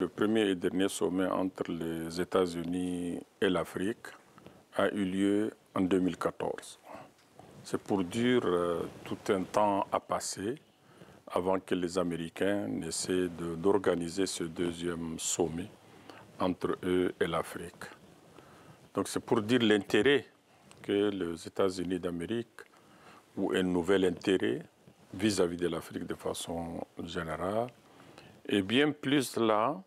Le premier et dernier sommet entre les États-Unis et l'Afrique a eu lieu en 2014. C'est pour dire euh, tout un temps à passer avant que les Américains n'essaient d'organiser ce deuxième sommet entre eux et l'Afrique. Donc c'est pour dire l'intérêt que les États-Unis d'Amérique, ou un nouvel intérêt vis-à-vis de l'Afrique de façon générale. Et bien plus là,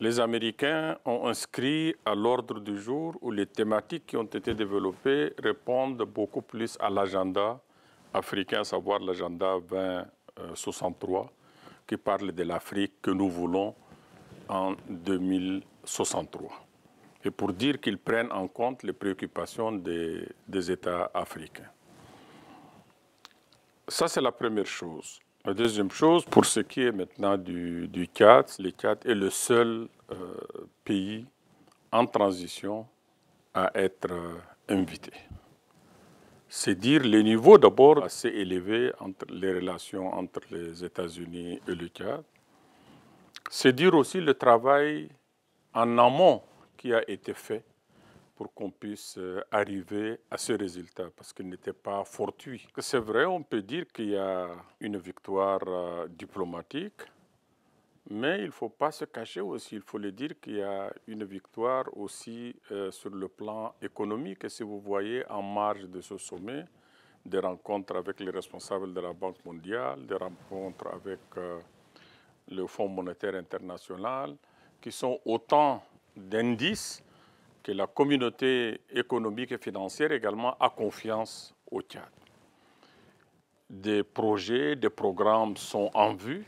les Américains ont inscrit à l'ordre du jour où les thématiques qui ont été développées répondent beaucoup plus à l'agenda africain, à savoir l'agenda 2063, qui parle de l'Afrique que nous voulons en 2063. Et pour dire qu'ils prennent en compte les préoccupations des États africains. Ça, c'est la première chose. La deuxième chose, pour ce qui est maintenant du, du le CAT est le seul euh, pays en transition à être euh, invité. C'est dire le niveau d'abord assez élevé entre les relations entre les États-Unis et le CAT. C'est dire aussi le travail en amont qui a été fait pour qu'on puisse euh, arriver à ce résultat, parce qu'il n'était pas fortuit. C'est vrai, on peut dire qu'il y a une victoire euh, diplomatique, mais il ne faut pas se cacher aussi, il faut le dire qu'il y a une victoire aussi euh, sur le plan économique. Et si vous voyez en marge de ce sommet, des rencontres avec les responsables de la Banque mondiale, des rencontres avec le Fonds monétaire international, qui sont autant d'indices que la communauté économique et financière également a confiance au Tchad. Des projets, des programmes sont en vue,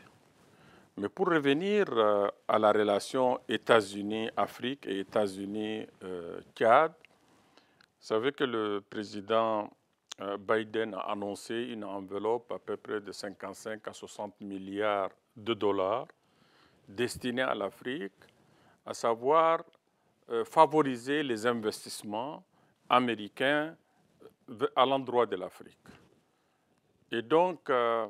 mais pour revenir euh, à la relation États-Unis-Afrique et États-Unis-Tchad, vous savez que le président euh, Biden a annoncé une enveloppe à peu près de 55 à 60 milliards de dollars destinée à l'Afrique, à savoir euh, favoriser les investissements américains euh, à l'endroit de l'Afrique. Et donc, euh,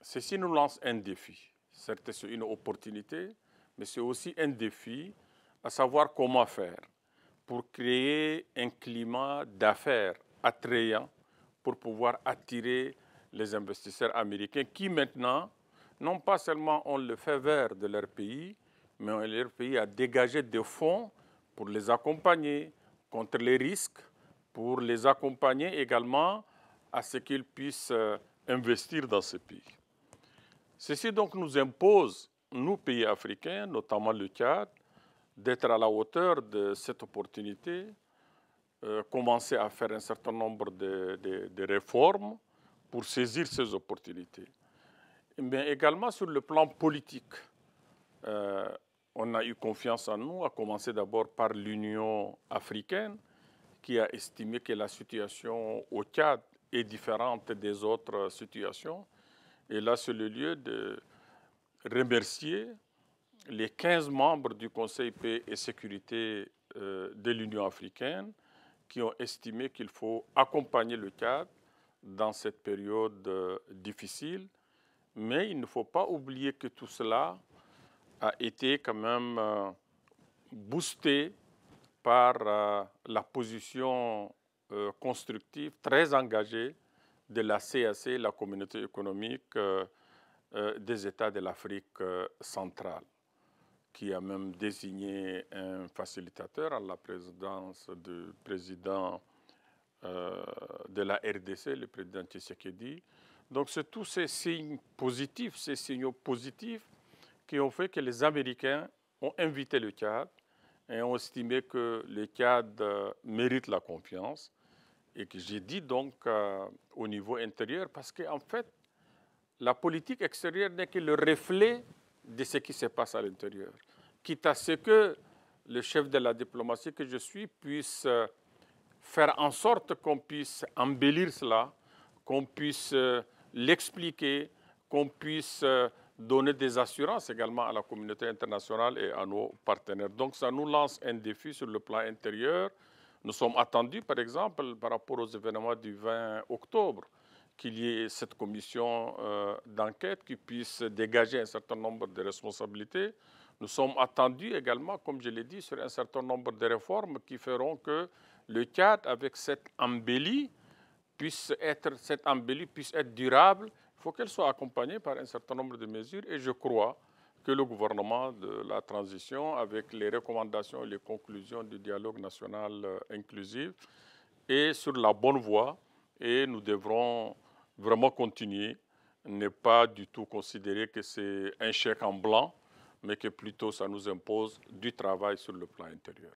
ceci nous lance un défi. Certes, c'est une opportunité, mais c'est aussi un défi à savoir comment faire pour créer un climat d'affaires attrayant pour pouvoir attirer les investisseurs américains qui maintenant, non pas seulement ont le fait vert de leur pays, mais leur pays a dégagé des fonds pour les accompagner contre les risques, pour les accompagner également à ce qu'ils puissent euh, investir dans ce pays. Ceci donc nous impose, nous pays africains, notamment le Tchad, d'être à la hauteur de cette opportunité, euh, commencer à faire un certain nombre de, réformes pour saisir ces opportunités. Mais également sur le plan politique, euh, on a eu confiance en nous, à commencer d'abord par l'Union africaine, qui a estimé que la situation au Tchad est différente des autres situations. Et là, c'est le lieu de remercier les 15 membres du Conseil paix et sécurité euh, de l'Union africaine qui ont estimé qu'il faut accompagner le Tchad dans cette période euh, difficile. Mais il ne faut pas oublier que tout cela a été quand même euh, boosté par euh, la position euh, constructive très engagée de la CAC, la communauté économique des États de l'Afrique centrale, qui a même désigné un facilitateur à la présidence du président de la RDC, le président Tshisekedi. Donc c'est tous ces signes positifs, ces signaux positifs qui ont fait que les Américains ont invité le CAD et ont estimé que le CAD euh, mérite la confiance et que j'ai dit donc euh, au niveau intérieur parce qu'en fait, la politique extérieure n'est que le reflet de ce qui se passe à l'intérieur, quitte à ce que le chef de la diplomatie que je suis puisse euh, faire en sorte qu'on puisse embellir cela, qu'on puisse l'expliquer, qu'on puisse donner des assurances également à la communauté internationale et à nos partenaires. Donc ça nous lance un défi sur le plan intérieur. Nous sommes attendus, par exemple, par rapport aux événements du 20 octobre, qu'il y ait cette commission euh, d'enquête qui puisse dégager un certain nombre de responsabilités. Nous sommes attendus également, comme je l'ai dit, sur un certain nombre de réformes qui feront que le cadre, avec cette embellie, puisse être, cette embellie puisse être durable faut qu'elle soit accompagnée par un certain nombre de mesures et je crois que le gouvernement de la transition, avec les recommandations et les conclusions du dialogue national euh, inclusif, est sur la bonne voie et nous devrons vraiment continuer, ne pas du tout considérer que c'est un chèque en blanc, mais que plutôt ça nous impose du travail sur le plan intérieur.